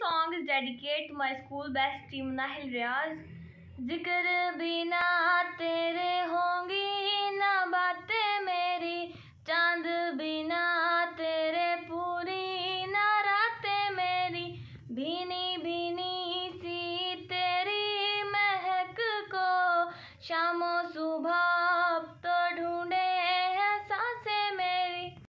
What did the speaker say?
song is dedicate to my school best team Nahil Riaz. जिक्र बिना तेरे होंगी ना बातें मेरी चांद बिना तेरे पूरी ना रातें मेरी भीनी भीनी सी तेरी महक को शामों सुबह